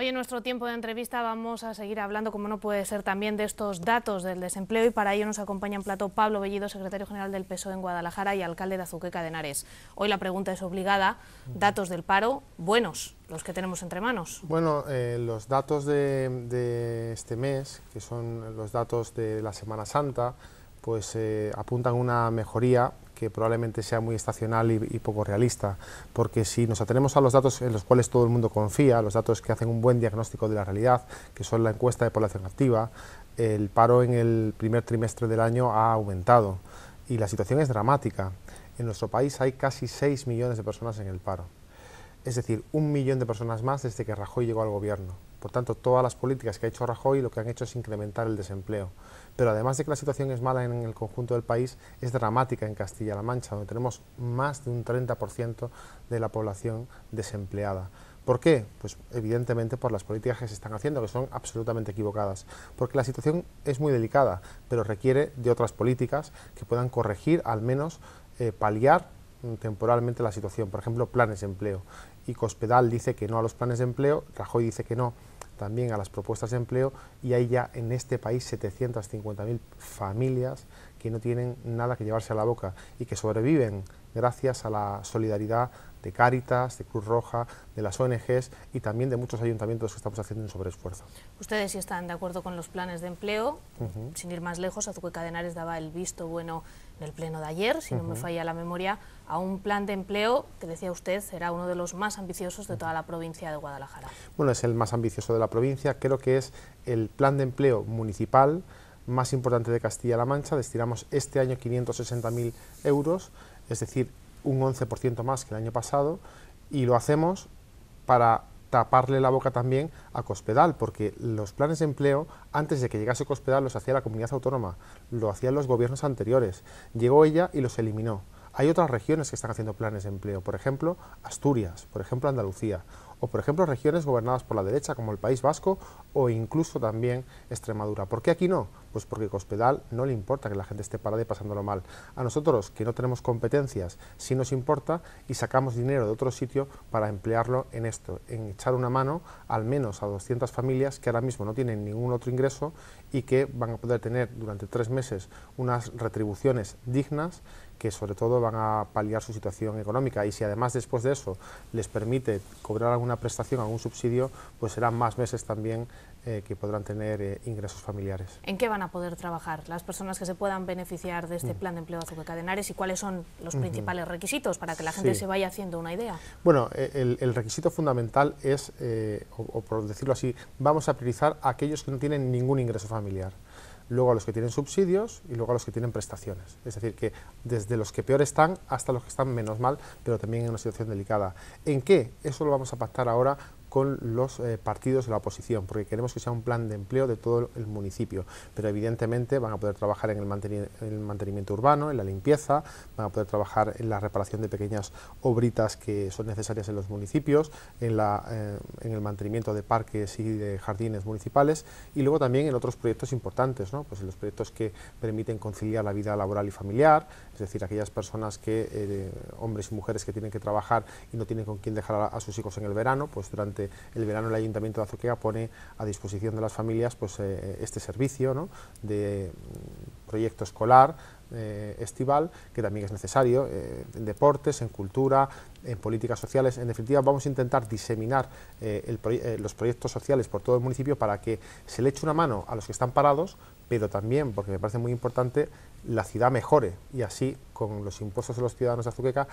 Hoy en nuestro tiempo de entrevista vamos a seguir hablando, como no puede ser, también de estos datos del desempleo y para ello nos acompaña en plato Pablo Bellido, secretario general del PSOE en Guadalajara y alcalde de Azuqueca de Henares. Hoy la pregunta es obligada, datos del paro buenos, los que tenemos entre manos. Bueno, eh, los datos de, este mes, que son los datos de la Semana Santa, pues eh, apuntan una mejoría que probablemente sea muy estacional y, poco realista, porque si nos atenemos a los datos en los cuales todo el mundo confía, los datos que hacen un buen diagnóstico de la realidad, que son la encuesta de población activa, el paro en el primer trimestre del año ha aumentado y la situación es dramática. En nuestro país hay casi 6 millones de personas en el paro, es decir, un millón de personas más desde que Rajoy llegó al gobierno. Por tanto, todas las políticas que ha hecho Rajoy lo que han hecho es incrementar el desempleo. Pero además de que la situación es mala en el conjunto del país, es dramática en Castilla-La Mancha, donde tenemos más de un 30% de la población desempleada. ¿Por qué? Pues evidentemente por las políticas que se están haciendo, que son absolutamente equivocadas. Porque la situación es muy delicada, pero requiere de otras políticas que puedan corregir, al menos eh, paliar mm, temporalmente la situación. Por ejemplo, planes de empleo. Y Cospedal dice que no a los planes de empleo, Rajoy dice que no también a las propuestas de empleo y hay ya en este país 750.000 familias que no tienen nada que llevarse a la boca y que sobreviven gracias a la solidaridad de Cáritas, de Cruz Roja, de las ONGs y también de muchos ayuntamientos que estamos haciendo un sobreesfuerzo. Ustedes sí están de acuerdo con los planes de empleo. Sin ir más lejos, Azuqueca Cadenares daba el visto bueno en el pleno de ayer, si no me falla la memoria, a un plan de empleo que decía usted será uno de los más ambiciosos de toda la provincia de Guadalajara. Bueno, es el más ambicioso de la provincia. Creo que es el plan de empleo municipal más importante de Castilla-La Mancha. Destinamos este año 560.000 euros, es decir, un 11% más que el año pasado y lo hacemos para taparle la boca también a Cospedal, porque los planes de empleo, antes de que llegase Cospedal, los hacía la comunidad autónoma, lo hacían los gobiernos anteriores. Llegó ella y los eliminó. Hay otras regiones que están haciendo planes de empleo, por ejemplo, Asturias, por ejemplo, Andalucía o por ejemplo regiones gobernadas por la derecha como el País Vasco o incluso también Extremadura. ¿Por qué aquí no? Pues porque Cospedal no le importa que la gente esté parada y pasándolo mal. A nosotros, que no tenemos competencias, sí nos importa y sacamos dinero de otro sitio para emplearlo en esto, en echar una mano al menos a 200 familias que ahora mismo no tienen ningún otro ingreso y que van a poder tener durante tres meses unas retribuciones dignas que sobre todo van a paliar su situación económica y si además después de eso les permite cobrar alguna prestación, algún subsidio, pues serán más meses también eh, que podrán tener eh, ingresos familiares. ¿En qué van a poder trabajar las personas que se puedan beneficiar de este mm. plan de empleo Cadenares y cuáles son los principales requisitos para que la gente se vaya haciendo una idea? Bueno, eh, el, requisito fundamental es, o por decirlo así, vamos a priorizar a aquellos que no tienen ningún ingreso familiar luego a los que tienen subsidios y luego a los que tienen prestaciones. Es decir, que desde los que peor están hasta los que están menos mal, pero también en una situación delicada. ¿En qué? Eso lo vamos a pactar ahora con los eh, partidos de la oposición, porque queremos que sea un plan de empleo de todo el municipio, pero evidentemente van a poder trabajar en el, mantenimiento urbano, en la limpieza, van a poder trabajar en la reparación de pequeñas obritas que son necesarias en los municipios, eh, en, el mantenimiento de parques y de jardines municipales, y luego también en otros proyectos importantes, ¿no? pues en los proyectos que permiten conciliar la vida laboral y familiar, es decir, aquellas personas que, eh, hombres y mujeres que tienen que trabajar y no tienen con quién dejar a, a sus hijos en el verano, pues durante el verano el Ayuntamiento de Azuqueca pone a disposición de las familias pues, eh, este servicio de mm, proyecto escolar eh, estival, que también es necesario, eh, en deportes, en cultura, en políticas sociales. En definitiva, vamos a intentar diseminar los proyectos sociales por todo el municipio para que se le eche una mano a los que están parados, pero también, porque me parece muy importante, la ciudad mejore y así, con los impuestos de los ciudadanos de Azuqueca,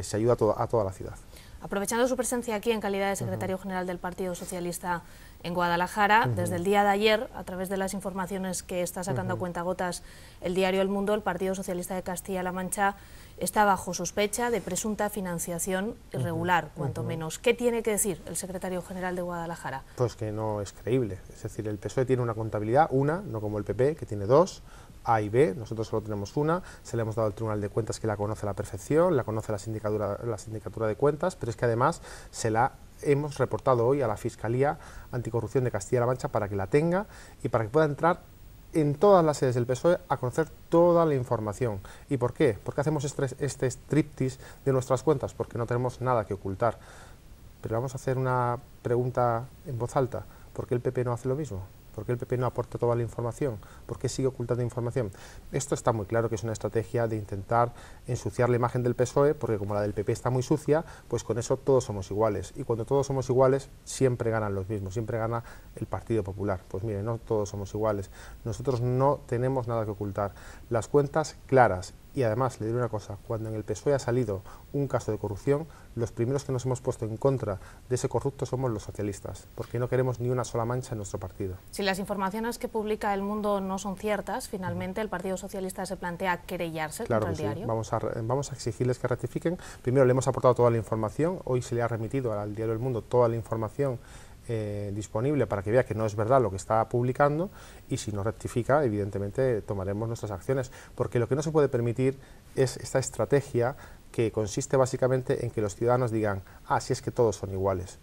se ayuda a toda la ciudad. Aprovechando su presencia aquí en calidad de secretario general del Partido Socialista en Guadalajara, desde el día de ayer, a través de las informaciones que está sacando a cuenta a cuentagotas el diario El Mundo, el Partido Socialista de Castilla-La Mancha está bajo sospecha de presunta financiación irregular, cuanto menos. ¿Qué tiene que decir el secretario general de Guadalajara? Pues que no es creíble. Es decir, el PSOE tiene una contabilidad, una, no como el PP, que tiene dos, a y B, nosotros solo tenemos una, se le hemos dado al Tribunal de Cuentas que la conoce a la perfección, la conoce la sindicatura, la sindicatura de cuentas, es que además se la hemos reportado hoy a la Fiscalía Anticorrupción de Castilla-La Mancha para que la tenga y para que pueda entrar en todas las sedes del PSOE a conocer toda la información. ¿Y por qué? ¿Por qué hacemos este, este striptease de nuestras cuentas? Porque no tenemos nada que ocultar. Pero vamos a hacer una pregunta en voz alta. ¿Por qué el PP no hace lo mismo? ¿Por qué el PP no aporta toda la información? ¿Por qué sigue ocultando información? Esto está muy claro que es una estrategia de intentar ensuciar la imagen del PSOE, porque como la del PP está muy sucia, pues con eso todos somos iguales. Y cuando todos somos iguales, siempre ganan los mismos, siempre gana el Partido Popular. Pues mire, no todos somos iguales. Nosotros no tenemos nada que ocultar. Las cuentas claras y además, le diré una cosa, cuando en el PSOE ha salido un caso de corrupción, los primeros que nos hemos puesto en contra de ese corrupto somos los socialistas, porque no queremos ni una sola mancha en nuestro partido. Si las informaciones que publica El Mundo no son ciertas, finalmente el Partido Socialista se plantea querellarse contra el diario. Vamos a, vamos a exigirles que ratifiquen. Primero, le hemos aportado toda la información, hoy se le ha remitido al diario El Mundo toda la información eh, disponible para que vea que no es verdad lo que está publicando y si no rectifica, evidentemente tomaremos nuestras acciones, porque lo que no se puede permitir es esta estrategia que consiste básicamente en que los ciudadanos digan, ah, si es que todos son iguales.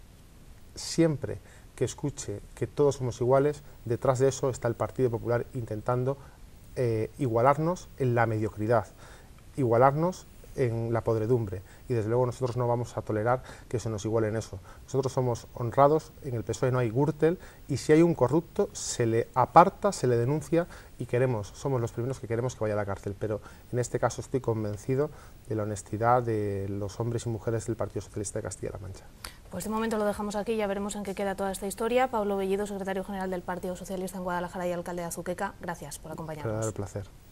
Siempre que escuche que todos somos iguales, detrás de eso está el Partido Popular intentando eh, igualarnos en la mediocridad, igualarnos en la podredumbre y desde luego nosotros no vamos a tolerar que se nos iguale en eso. Nosotros somos honrados, en el PSOE no hay gürtel y si hay un corrupto se le aparta, se le denuncia y queremos, somos los primeros que queremos que vaya a la cárcel, pero en este caso estoy convencido de la honestidad de los hombres y mujeres del Partido Socialista de Castilla-La Mancha. Pues de momento lo dejamos aquí, ya veremos en qué queda toda esta historia. Pablo Bellido, secretario general del Partido Socialista en Guadalajara y alcalde de Azuqueca, gracias por acompañarnos. placer.